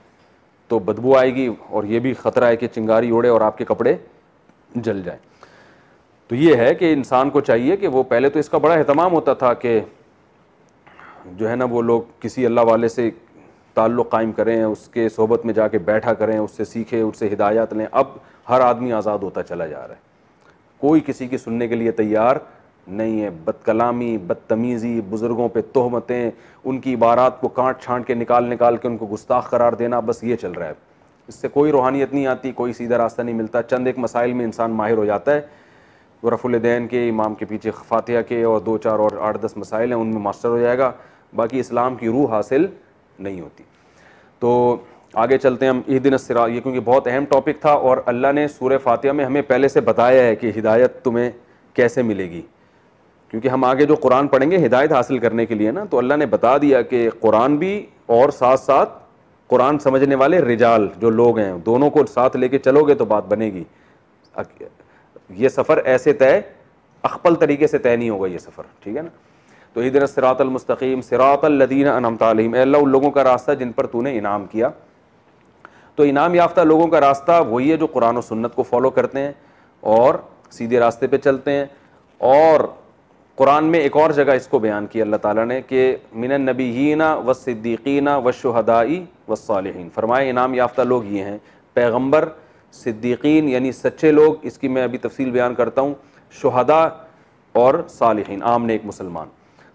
S1: तो बदबू आएगी और ये भी ख़तरा है कि चिंगारी ओढ़े और आपके कपड़े जल जाएँ तो ये है कि इंसान को चाहिए कि वो पहले तो इसका बड़ा अहतमाम होता था कि जो है ना वो लोग किसी अल्लाह वाले से ताल्लुक़ कायम करें उसके सोबत में जाके बैठा करें उससे सीखें उससे हिदायत लें अब हर आदमी आज़ाद होता चला जा रहा है कोई किसी की सुनने के लिए तैयार नहीं है बदकलामी बदतमीज़ी बुज़ुर्गों पे तोहमतें उनकी इबारात को काट छांट के निकाल निकाल के उनको गुस्ताख करार देना बस ये चल रहा है इससे कोई रूहानियत नहीं आती कोई सीधा रास्ता नहीं मिलता चंद एक मसाइल में इंसान माहिर हो जाता है वो रफुलदैन के इमाम के पीछे फातिया के और दो चार और आठ दस मसाइल हैं उनमें मास्टर हो जाएगा बाकी इस्लाम की रूह हासिल नहीं होती तो आगे चलते हैं हम ईद नसरा ये क्योंकि बहुत अहम टॉपिक था और अल्लाह ने सूर्य फातिया में हमें पहले से बताया है कि हिदायत तुम्हें कैसे मिलेगी क्योंकि हम आगे जो कुरान पढ़ेंगे हिदायत हासिल करने के लिए ना तो अल्लाह ने बता दिया कि कुरान भी और साथ साथ कुरान समझने वाले रिजाल जो लोग हैं दोनों को साथ लेके चलोगे तो बात बनेगी ये सफ़र ऐसे तय अखपल तरीके से तय नहीं होगा ये सफ़र ठीक है ना तो इधर सिरातलमस्तकीम सिरातल्लिन अनमतम अल्लाह उन लोगों का रास्ता जिन पर तूने इनाम किया तो इनाम याफ्ता लोगों का रास्ता वही है जो कुरान और सुन्नत को फॉलो करते हैं और सीधे रास्ते पर चलते हैं और कुरान में एक और जगह इसको बयान किया अल्लाह ताला ने कि मिन नबीना व सिद्दीकीना व शहदाई व सालहीन फरमाए इनाम याफ्ता लोग ये हैं पैगम्बर सिद्दीकीन यानी सच्चे लोग इसकी मैं अभी तफसील बयान करता हूँ शुहदा और सालहीन आम ने एक मुसलमान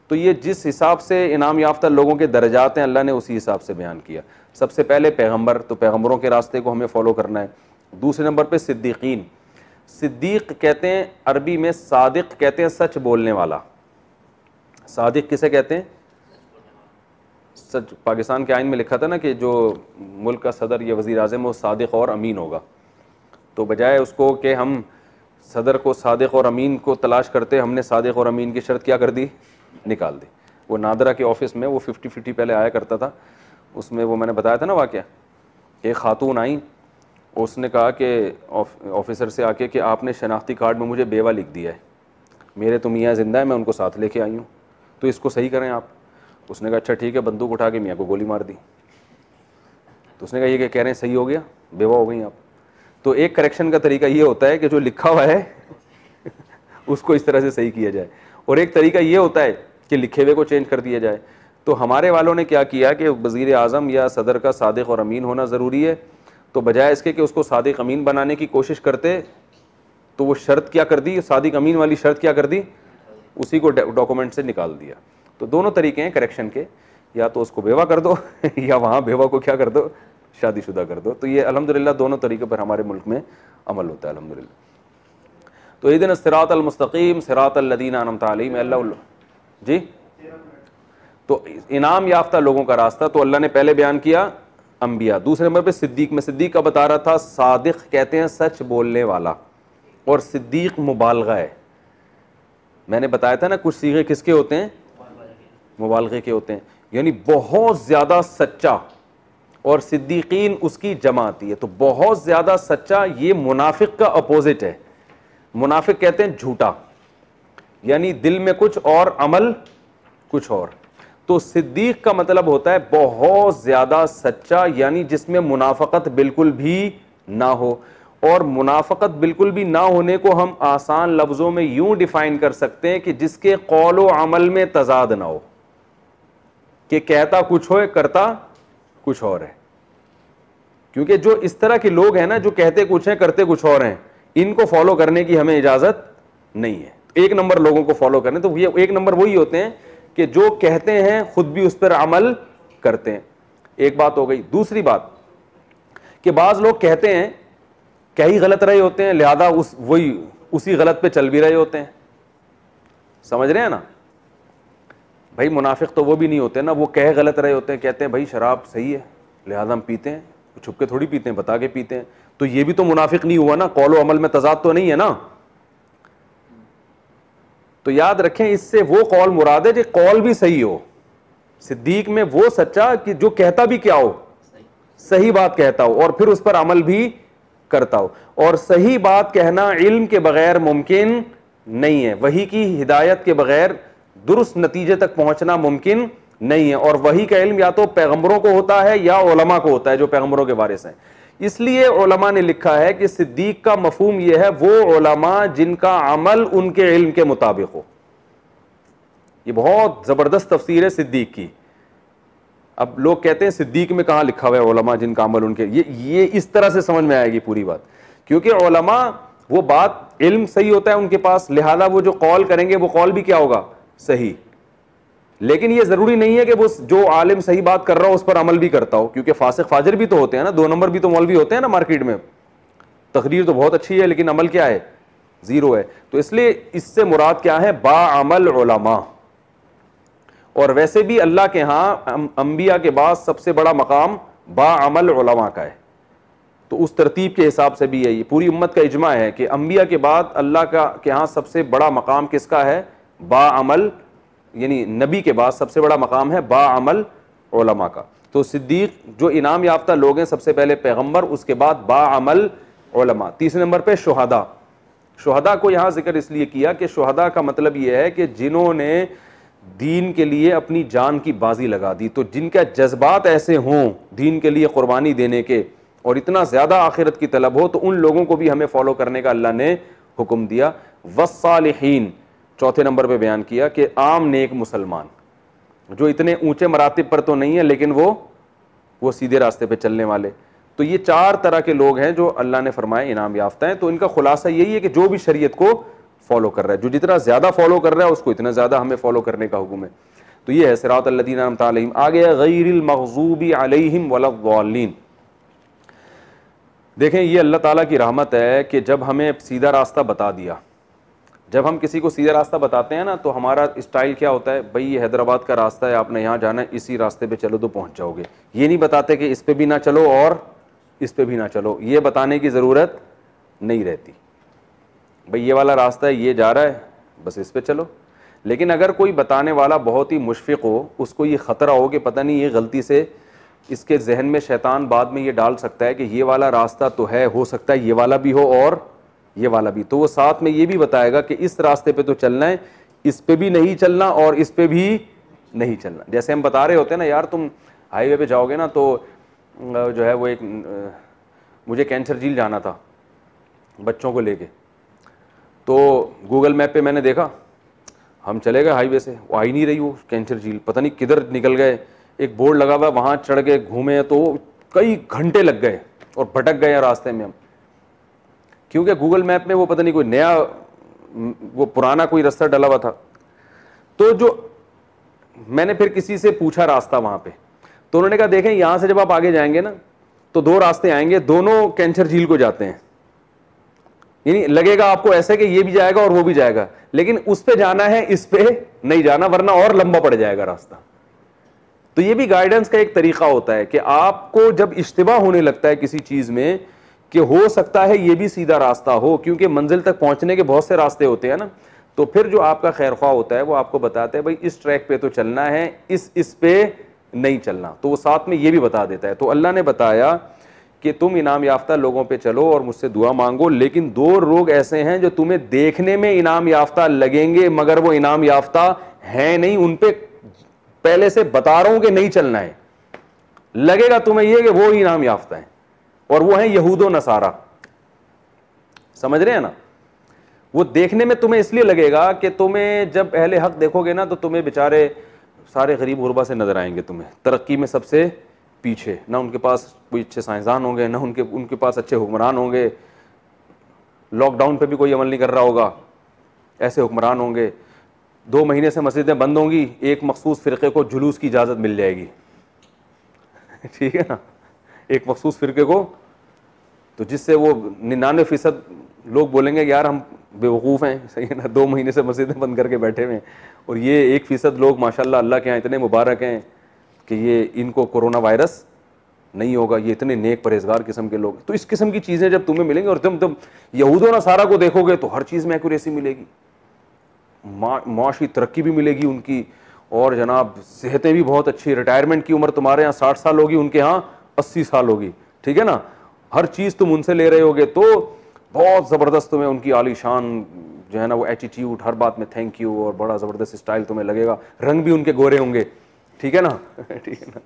S1: तो ये जिस हिसाब से इनाम याफ्ता लोगों के दर्जात हैं अल्लाह ने उसी हिसाब से बयान किया सबसे पहले पैगम्बर तो पैगम्बरों के रास्ते को हमें फॉलो करना है दूसरे नंबर पर सिद्दीकीन सिद्दीक कहते हैं अरबी में सादिक कहते हैं सच बोलने वाला सादिक किसे कहते हैं सच पाकिस्तान के आइन में लिखा था ना कि जो मुल्क का सदर या वज़ी अजम वो सादिक और अमीन होगा तो बजाय उसको कि हम सदर को सादिक और अमीन को तलाश करते हमने सादिक और अमीन की शर्त क्या कर दी निकाल दी वो नादरा के ऑफिस में वो फिफ्टी फिफ्टी पहले आया करता था उसमें वो मैंने बताया था ना वाक्य एक खातून आई उसने कहा कि ऑफिसर से आके कि आपने शनाख्ती कार्ड में मुझे बेवा लिख दिया है मेरे तो मियाँ ज़िंदा है मैं उनको साथ लेके आई हूँ तो इसको सही करें आप उसने कहा अच्छा ठीक है बंदूक उठा के मियाँ को गोली मार दी तो उसने कहा ये क्या कह रहे हैं सही हो गया बेवा हो गई आप तो एक करेक्शन का तरीका ये होता है कि जो लिखा हुआ है उसको इस तरह से सही किया जाए और एक तरीका ये होता है कि लिखे हुए को चेंज कर दिया जाए तो हमारे वालों ने क्या किया कि वज़ी अजम या सदर का सादिक और अमीन होना ज़रूरी है तो बजाय इसके कि उसको सादिक अमीन बनाने की कोशिश करते तो वो शर्त क्या कर दी सादिक अमीन वाली शर्त क्या कर दी उसी को डॉक्यूमेंट से निकाल दिया तो दोनों तरीके हैं करेक्शन के या तो उसको बेवा कर दो या वहाँ बेवा को क्या कर दो शादीशुदा कर दो तो ये अलहमदिल्ला दोनों तरीके पर हमारे मुल्क में अमल होता है अलहमदिल्ला तो दिन सिरात अलमस्तकीम सिरात अल्लदीन आनम तलीम अल्लाह जी तो इनाम याफ्ता लोगों का रास्ता तो अल्लाह ने पहले बयान किया अम्बिया दूसरे नंबर पे सिद्दीक में सिद्दीक का बता रहा था सादिक कहते हैं सच बोलने वाला और सिद्दीक मुबालगा है मैंने बताया था ना कुछ सीखे किसके होते हैं मुबालगे के होते हैं यानी बहुत ज़्यादा सच्चा और सिद्दीकीन उसकी जमाती है तो बहुत ज़्यादा सच्चा ये मुनाफिक का अपोजिट है मुनाफिक कहते हैं झूठा यानी दिल में कुछ और अमल कुछ और तो सिद्दीक का मतलब होता है बहुत ज़्यादा सच्चा यानी जिसमें मुनाफकत बिल्कुल भी ना हो और मुनाफकत बिल्कुल भी ना होने को हम आसान लफ्ज़ों में यूं डिफ़ाइन कर सकते हैं कि जिसके कौल अमल में तजाद ना हो कि कहता कुछ हो करता कुछ और है क्योंकि जो इस तरह के लोग हैं ना जो कहते कुछ हैं करते कुछ और हैं इनको फॉलो करने की हमें इजाज़त नहीं है एक नंबर लोगों को फॉलो करने तो ये एक नंबर वही होते हैं कि जो कहते हैं खुद भी उस पर अमल करते हैं एक बात हो गई दूसरी बात कि बाज़ लोग कहते हैं कह ही गलत रहे होते हैं लिहाजा उस वही उसी गलत पे चल भी रहे होते हैं समझ रहे हैं ना भाई मुनाफिक तो वो भी नहीं होते ना वो कह गलत रहे होते हैं कहते हैं भाई शराब सही है लिहाजा हम पीते हैं छुप के थोड़ी पीते हैं बता के पीते हैं तो ये भी तो मुनाफिक नहीं हुआ ना कौलो अमल में तजाद तो नहीं है ना तो याद रखें इससे वो कौल मुराद है जो कौल भी सही हो सिद्दीक में वो सच्चा कि जो कहता भी क्या हो सही बात कहता हो और फिर उस पर अमल भी करता हो और सही बात कहना इल्म के बगैर मुमकिन नहीं है वही की हिदायत के बगैर दुरुस्त नतीजे तक पहुंचना मुमकिन नहीं है और वही का इल्म या तो पैगंबरों को होता है या ओलमा को होता है जो पैगंबरों के वारिस हैं इसलिए ओलमा ने लिखा है कि सिद्दीक का मफहम यह है वो ओलमा जिनका अमल उनके इल्म के मुताबिक हो ये बहुत ज़बरदस्त तफसीर है सिद्दीक की अब लोग कहते हैं सिद्दीक में कहाँ लिखा हुआ है ओलमा जिनका अमल उनके ये ये इस तरह से समझ में आएगी पूरी बात क्योंकि ओलमा वो बात इल्म सही होता है उनके पास लिहाजा वो जो कॉल करेंगे वो कॉल भी क्या होगा सही लेकिन ये जरूरी नहीं है कि वो जो आलिम सही बात कर रहा हो उस पर अमल भी करता हो क्योंकि फासिक फाजर भी तो होते हैं ना दो नंबर भी तो मौलवी होते हैं ना मार्केट में तकरीर तो बहुत अच्छी है लेकिन अमल क्या है ज़ीरो है तो इसलिए इससे मुराद क्या है बामल और वैसे भी अल्लाह के यहां अंबिया के बाद सबसे बड़ा मकाम बामल का है तो उस तरतीब के हिसाब से भी है ये पूरी उम्मत का इजमा है कि अंबिया के बाद अल्लाह का के सबसे बड़ा मकाम किसका है बामल यानी नबी के बाद सबसे बड़ा मकाम है बामल ओलमा का तो सिद्दीक जो इनाम याफ्ता लोग हैं सबसे पहले पैगम्बर उसके बाद बामल ओलमा तीसरे नंबर पर शहदा शहदा को यहाँ जिक्र इसलिए किया कि शहदा का मतलब यह है कि जिन्होंने दीन के लिए अपनी जान की बाजी लगा दी तो जिनका जज्बात ऐसे हों दीन के लिए क़ुरबानी देने के और इतना ज़्यादा आखिरत की तलब हो तो उन लोगों को भी हमें फॉलो करने का अल्लाह ने हुक्म दिया वसालहीन चौथे नंबर पे बयान किया कि आम नेक मुसलमान जो इतने ऊंचे मरातब पर तो नहीं है लेकिन वो वो सीधे रास्ते पे चलने वाले तो ये चार तरह के लोग हैं जो अल्लाह ने फरमाए इनाम याफ्ता हैं तो इनका खुलासा यही है कि जो भी शरीयत को फॉलो कर रहा है जो जितना ज़्यादा फॉलो कर रहा है उसको इतना ज़्यादा हमें फॉलो करने का हुक्म है तो ये है सरात अल्लाम तम आ गया गैरमूबी अलहम वलवालीन देखें ये अल्लाह ताला की रहमत है कि जब हमें सीधा रास्ता बता दिया जब हम किसी को सीधा रास्ता बताते हैं ना तो हमारा स्टाइल क्या होता है भाई ये हैदराबाद का रास्ता है आपने यहाँ जाना है इसी रास्ते पे चलो तो पहुँच जाओगे ये नहीं बताते कि इस पर भी ना चलो और इस पर भी ना चलो ये बताने की ज़रूरत नहीं रहती भाई ये वाला रास्ता है ये जा रहा है बस इस पर चलो लेकिन अगर कोई बताने वाला बहुत ही मुशफ़ हो उसको ये ख़तरा हो कि पता नहीं ये गलती से इसके जहन में शैतान बाद में ये डाल सकता है कि ये वाला रास्ता तो है हो सकता है ये वाला भी हो और ये वाला भी तो वो साथ में ये भी बताएगा कि इस रास्ते पे तो चलना है इस पे भी नहीं चलना और इस पे भी नहीं चलना जैसे हम बता रहे होते हैं ना यार तुम हाईवे पे जाओगे ना तो जो है वो एक मुझे कैंसर झील जाना था बच्चों को लेके तो गूगल मैप पे मैंने देखा हम चले गए हाईवे से वो आई नहीं रही वो कैंसर झील पता नहीं किधर निकल गए एक बोर्ड लगा हुआ वहाँ चढ़ के घूमे तो कई घंटे लग गए और भटक गए रास्ते में हम क्योंकि गूगल मैप में वो पता नहीं कोई नया वो पुराना कोई रास्ता डला हुआ था तो जो मैंने फिर किसी से पूछा रास्ता वहां पे तो उन्होंने कहा देखें यहां से जब आप आगे जाएंगे ना तो दो रास्ते आएंगे दोनों कैंचर झील को जाते हैं यानी लगेगा आपको ऐसा कि ये भी जाएगा और वो भी जाएगा लेकिन उस पर जाना है इस पे नहीं जाना वरना और लंबा पड़ जाएगा रास्ता तो ये भी गाइडेंस का एक तरीका होता है कि आपको जब इश्तबा होने लगता है किसी चीज में कि हो सकता है ये भी सीधा रास्ता हो क्योंकि मंजिल तक पहुंचने के बहुत से रास्ते होते हैं ना तो फिर जो आपका खैर ख्वाह होता है वो आपको बताता है भाई इस ट्रैक पे तो चलना है इस इस पे नहीं चलना तो वो साथ में ये भी बता देता है तो अल्लाह ने बताया कि तुम इनाम याफ्ता लोगों पे चलो और मुझसे दुआ मांगो लेकिन दो लोग ऐसे हैं जो तुम्हें देखने में इनाम याफ्ता लगेंगे मगर वो इनाम याफ्ता है नहीं उन पर पहले से बता रहा हूं कि नहीं चलना है लगेगा तुम्हें यह कि वो इनाम याफ्ता है और वो है यहूदो नसारा समझ रहे हैं ना वो देखने में तुम्हें इसलिए लगेगा कि तुम्हें जब अहले हक देखोगे ना तो तुम्हें बेचारे सारे गरीब गुरबा से नजर आएंगे तुम्हें तरक्की में सबसे पीछे ना उनके पास कोई अच्छे साइंसदान होंगे ना उनके उनके पास अच्छे हुक्मरान होंगे लॉकडाउन पे भी कोई अमल नहीं कर रहा होगा ऐसे हुक्मरान होंगे दो महीने से मस्जिदें बंद होंगी एक मखसूस फ़िरके को जुलूस की इजाज़त मिल जाएगी ठीक है ना एक मखसूस फ़िरके को तो जिससे वो निन्यानवे फ़ीसद लोग बोलेंगे यार हम बेवकूफ़ हैं सही है ना दो महीने से मस्जिदें बंद करके बैठे हुए हैं और ये एक फ़ीसद लोग माशा अल्लाह के यहाँ इतने मुबारक हैं कि ये इनको कोरोना वायरस नहीं होगा ये इतने नेक परहेजगार किस्म के लोग तो इस किस्म की चीज़ें जब तुम्हें मिलेंगी और तुम तुम यहूद ना सारा को देखोगे तो हर चीज़ में एक्यूरेसी मिलेगी माशी तरक्की भी मिलेगी उनकी और जनाब सेहतें भी बहुत अच्छी रिटायरमेंट की उम्र तुम्हारे यहाँ साठ साल होगी उनके यहाँ अस्सी साल होगी ठीक है ना हर चीज़ तुम उनसे ले रहे होगे तो बहुत ज़बरदस्त तुम्हें उनकी आलीशान जो है ना वो एटीट्यूड हर बात में थैंक यू और बड़ा ज़बरदस्त स्टाइल तुम्हें लगेगा रंग भी उनके गोरे होंगे ठीक है ना ठीक है ना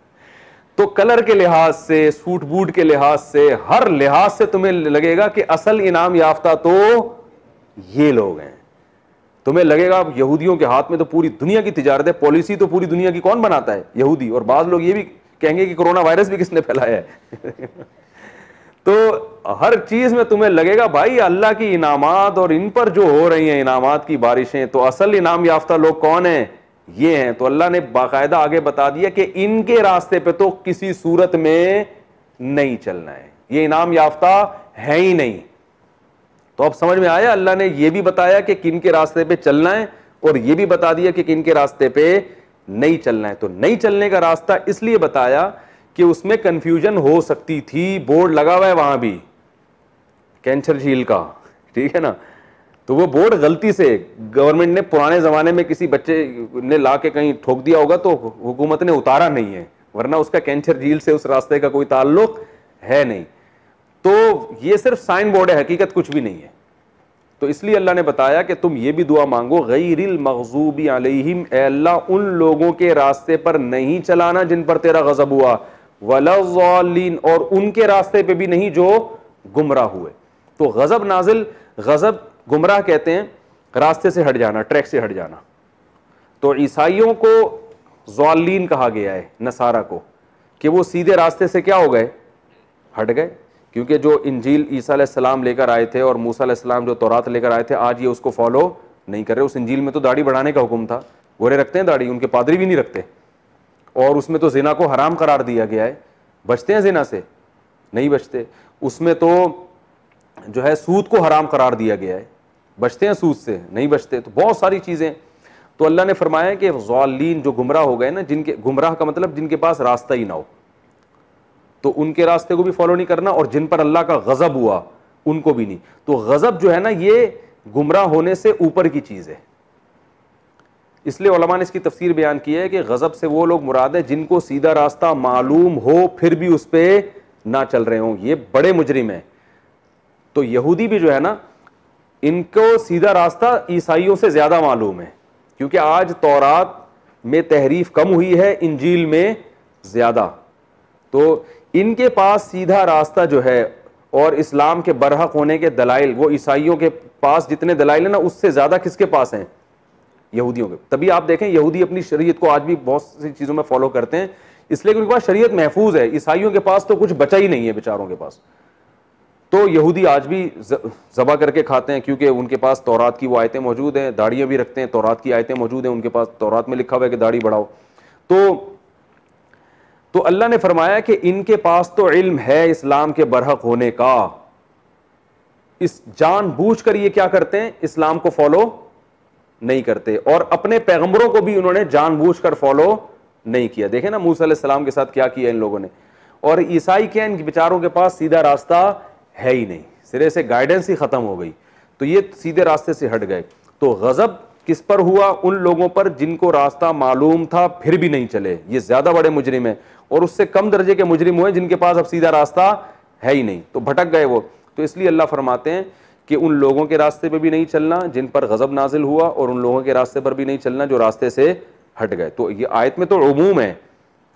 S1: तो कलर के लिहाज से सूट बूट के लिहाज से हर लिहाज से तुम्हें लगेगा कि असल इनाम याफ्ता तो ये लोग हैं तुम्हें लगेगा अब यहूदियों के हाथ में तो पूरी दुनिया की तिजारत है पॉलिसी तो पूरी दुनिया की कौन बनाता है यहूदी और बाद लोग ये भी कहेंगे कि कोरोना वायरस भी किसने फैलाया है तो हर चीज में तुम्हें लगेगा भाई अल्लाह की इनामत और इन पर जो हो रही है इनामात की बारिशें तो असल इनाम याफ्ता लोग कौन है ये हैं तो अल्लाह ने बाकायदा आगे बता दिया कि इनके रास्ते पे तो किसी सूरत में नहीं चलना है ये इनाम याफ्ता है ही नहीं तो अब समझ में आया अल्लाह ने यह भी बताया कि किन के रास्ते पे चलना है और यह भी बता दिया कि किन के रास्ते पे नहीं चलना है तो नहीं चलने का रास्ता इसलिए बताया कि उसमें कंफ्यूजन हो सकती थी बोर्ड लगा हुआ है वहां भी कैंसर झील का ठीक है ना तो वो बोर्ड गलती से गवर्नमेंट ने पुराने ज़माने में किसी बच्चे ने ला के कहीं ठोक दिया होगा तो हुकूमत ने उतारा नहीं है वरना उसका कैंसर झील से उस रास्ते का कोई ताल्लुक है नहीं तो ये सिर्फ साइन बोर्ड है हकीकत कुछ भी नहीं है तो इसलिए अल्लाह ने बताया कि तुम ये भी दुआ मांगो गैरिल मखजूबी अलहिम अल्लाह उन लोगों के रास्ते पर नहीं चलाना जिन पर तेरा गजब हुआ वलालीन और उनके रास्ते पे भी नहीं जो गुमराह हुए तो गजब नाजिल गजब गुमराह कहते हैं रास्ते से हट जाना ट्रैक से हट जाना तो ईसाइयों को जालीन कहा गया है नसारा को कि वो सीधे रास्ते से क्या हो गए हट गए क्योंकि जो इंजील ईसा सलाम लेकर आए थे और मूसा सलाम जो तौरात लेकर आए थे आज ये उसको फॉलो नहीं कर रहे उस इंजील में तो दाढ़ी बढ़ाने का हुक्म था गोरे रखते हैं दाढ़ी उनके पादरी भी नहीं रखते और उसमें तो जिना को हराम करार दिया गया है बचते हैं जिना से नहीं बचते उसमें तो जो है सूद को हराम करार दिया गया है बचते हैं सूद से नहीं बचते तो बहुत सारी चीज़ें तो अल्लाह ने फरमाया कि ज़ालीन जो गुमराह हो गए ना जिनके गुमराह का मतलब जिनके पास रास्ता ही ना हो तो उनके रास्ते को भी फॉलो नहीं करना और जिन पर अल्लाह का गज़ब हुआ उनको भी नहीं तो गज़ब जो है ना ये गुमराह होने से ऊपर की चीज़ है इसलिए ने इसकी तफसीर बयान की है कि गज़ब से वो लोग मुराद है जिनको सीधा रास्ता मालूम हो फिर भी उस पर ना चल रहे हों ये बड़े मुजरिम हैं तो यहूदी भी जो है ना इनको सीधा रास्ता ईसाइयों से ज़्यादा मालूम है क्योंकि आज तौरात में तहरीफ कम हुई है इंजील में ज़्यादा तो इनके पास सीधा रास्ता जो है और इस्लाम के बरहक होने के दलाइल वो ईसाइयों के पास जितने दलाइल हैं ना उससे ज़्यादा किसके पास हैं यहूदियों के तभी आप देखें यहूदी अपनी शरीयत को आज भी बहुत सी चीज़ों में फॉलो करते हैं इसलिए उनके पास शरीयत महफूज है ईसाइयों के पास तो कुछ बचा ही नहीं है बेचारों के पास तो यहूदी आज भी जबा करके खाते हैं क्योंकि उनके पास तौरात की वो आयतें मौजूद हैं दाढ़ियाँ भी रखते हैं तौरात की आयतें मौजूद हैं उनके पास तौरात में लिखा हुआ है कि दाढ़ी बढ़ाओ तो तो अल्लाह ने फरमाया कि इनके पास तो इल्म है इस्लाम के बरहक होने का इस जान बूझ कर ये क्या करते हैं इस्लाम को फॉलो नहीं करते और अपने पैगंबरों को भी उन्होंने कर फॉलो नहीं किया देखे ना मूसा सलाम के साथ क्या किया इन लोगों ने और ईसाई क्या इन बेचारों के पास सीधा रास्ता है ही नहीं सिरे से गाइडेंस ही ख़त्म हो गई तो ये सीधे रास्ते से हट गए तो गज़ब किस पर हुआ उन लोगों पर जिनको रास्ता मालूम था फिर भी नहीं चले ये ज़्यादा बड़े मुजरिम है और उससे कम दर्जे के मुजरिम हुए जिनके पास अब सीधा रास्ता है ही नहीं तो भटक गए वो तो इसलिए अल्लाह फरमाते हैं कि उन लोगों के रास्ते पर भी नहीं चलना जिन पर गज़ब नाजिल हुआ और उन लोगों के रास्ते पर भी नहीं चलना जो रास्ते से हट गए तो ये आयत में तो अमूम है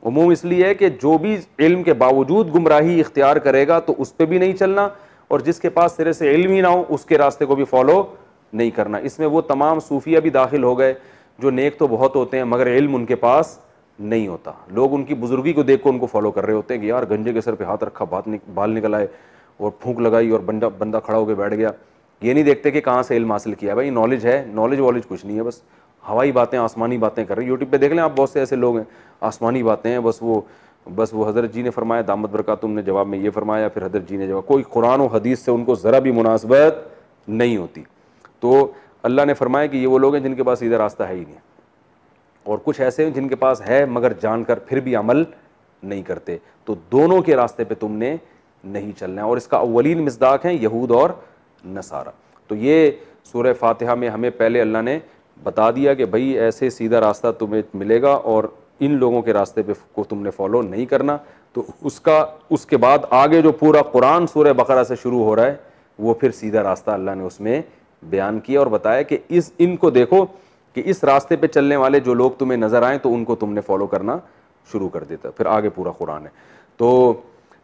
S1: अमूम इसलिए है कि जो भी इल्म के बावजूद गुमराही इख्तियार करेगा तो उस पर भी नहीं चलना और जिसके पास सिरे से इल्म ही ना हो उसके रास्ते को भी फॉलो नहीं करना इसमें वो तमाम सूफिया भी दाखिल हो गए जो नेक तो बहुत होते हैं मगर इल्म उनके पास नहीं होता लोग उनकी बुजुर्गी को देख कर उनको फॉलो कर रहे होते हैं कि यार गंजे के सर पे हाथ रखा बात निक, बाल निकल आए और फूंक लगाई और बंदा बंदा खड़ा होकर बैठ गया ये नहीं देखते कि कहाँ से इल्म हासिल किया भाई नॉलेज है नॉलेज वॉलेज कुछ नहीं है बस हवाई बातें आसमानी बातें कर रहे हैं यूट्यूब पर देख लें आप बहुत से ऐसे लोग हैं आसमानी बातें हैं बस वो बस वो हज़रत जी ने फरमाया दामद बरकातुम ने जवाब में ये फरमाया फिर हज़रत जी ने जवाब कोई कुरान और हदीस से उनको ज़रा भी मुनासबत नहीं होती तो अल्लाह ने फरमाया कि ये वो लोग हैं जिनके पास सीधा रास्ता है ही नहीं और कुछ ऐसे हैं जिनके पास है मगर जानकर फिर भी अमल नहीं करते तो दोनों के रास्ते पे तुमने नहीं चलना है और इसका अवलिन मजदाक है यहूद और नसारा तो ये सूर्य फातिहा में हमें पहले अल्लाह ने बता दिया कि भाई ऐसे सीधा रास्ता तुम्हें मिलेगा और इन लोगों के रास्ते पे को तुमने फॉलो नहीं करना तो उसका उसके बाद आगे जो पूरा कुरान सूर्य बकरा से शुरू हो रहा है वो फिर सीधा रास्ता अल्लाह ने उसमें बयान किया और बताया कि इस इनको देखो कि इस रास्ते पे चलने वाले जो लोग तुम्हें नज़र आए तो उनको तुमने फॉलो करना शुरू कर देता फिर आगे पूरा कुरान है तो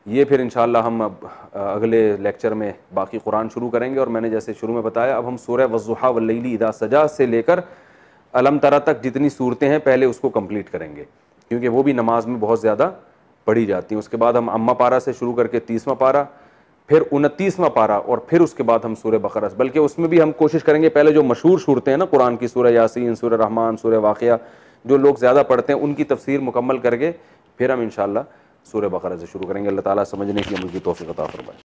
S1: ये फिर इन हम अब अगले लेक्चर में बाकी कुरान शुरू करेंगे और मैंने जैसे शुरू में बताया अब हम सूर्य वजुहा वल्ली इदा सजा से लेकर अलम तरा तक जितनी सूरतें हैं पहले उसको कंप्लीट करेंगे क्योंकि वो भी नमाज में बहुत ज़्यादा पढ़ी जाती हैं उसके बाद हम अम्मा पारा से शुरू करके तीसवा पारा फिर उनतीसवां पारा और फिर उसके बाद हम सूर्य बकरस बल्कि उसमें भी हम कोशिश करेंगे पहले जो मशहूर सूरतें हैं ना कुरान की सूर्य यासिन सूर्य रहमान सूर्य वाक़ जो लोग ज़्यादा पढ़ते हैं उनकी तफसीर मुकम्मल करके फिर हम इन सूर्य बकरा से शुरू करेंगे अल्लाह ताला समझने की अमल की तोफ़ी अता फरमाए